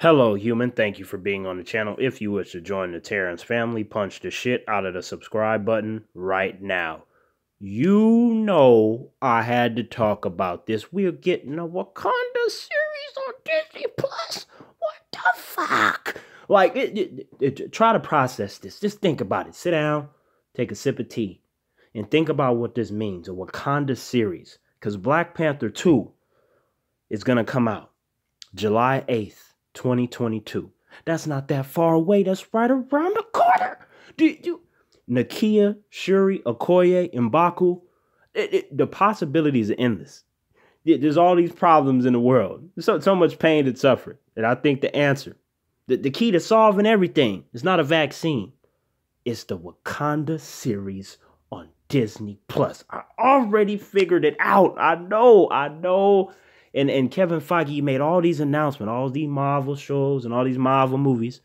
Hello, human. Thank you for being on the channel. If you wish to join the Terrence family, punch the shit out of the subscribe button right now. You know I had to talk about this. We're getting a Wakanda series on Disney Plus. What the fuck? Like, it, it, it, try to process this. Just think about it. Sit down, take a sip of tea, and think about what this means. A Wakanda series, because Black Panther two is gonna come out July eighth. 2022. That's not that far away. That's right around the corner. Do you Nakia, Shuri, Okoye, Mbaku? It, it, the possibilities are endless. There's all these problems in the world. There's so, so much pain and suffering. And I think the answer, the, the key to solving everything is not a vaccine. It's the Wakanda series on Disney Plus. I already figured it out. I know, I know and and Kevin Feige made all these announcements, all these Marvel shows and all these Marvel movies,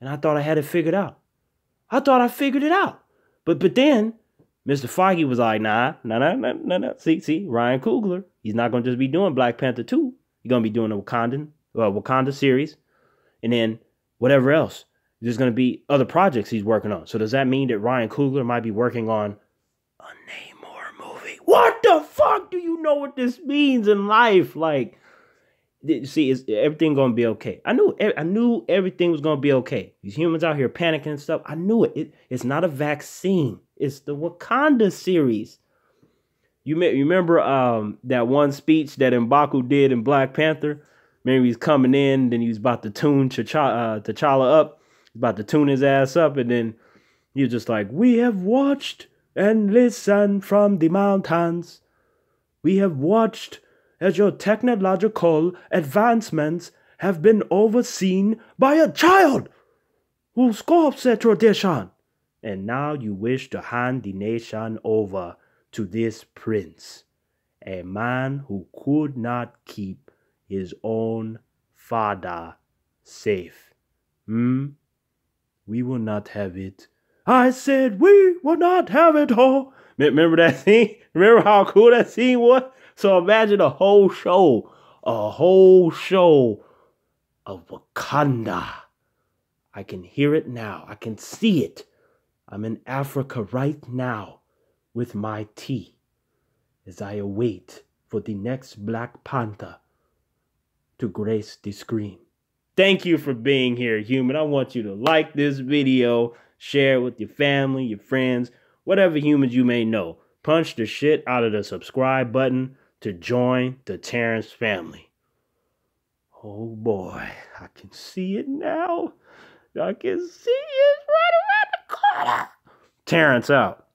and I thought I had it figured out. I thought I figured it out, but but then Mr. Feige was like, nah, nah, nah, nah, nah, nah. See, see, Ryan Coogler, he's not gonna just be doing Black Panther two. He's gonna be doing the Wakandan, uh, Wakanda series, and then whatever else. There's gonna be other projects he's working on. So does that mean that Ryan Coogler might be working on a name? what the fuck do you know what this means in life? Like, see, is everything gonna be okay? I knew, I knew everything was gonna be okay. These humans out here panicking and stuff. I knew it. it it's not a vaccine. It's the Wakanda series. You, may, you remember um, that one speech that Mbaku did in Black Panther? Remember he's coming in, then he's about to tune T'Challa, uh, T'Challa up. He's about to tune his ass up, and then you're just like, "We have watched and listen from the mountains. We have watched as your technological advancements have been overseen by a child who scoffs at tradition. And now you wish to hand the nation over to this prince, a man who could not keep his own father safe. Hmm? We will not have it. I said, we will not have it all. Remember that scene? Remember how cool that scene was? So imagine a whole show, a whole show of Wakanda. I can hear it now. I can see it. I'm in Africa right now with my tea as I await for the next Black Panther to grace the screen. Thank you for being here, human. I want you to like this video share with your family, your friends, whatever humans you may know. Punch the shit out of the subscribe button to join the Terrence family. Oh boy, I can see it now. I can see it right around the corner. Terrence out.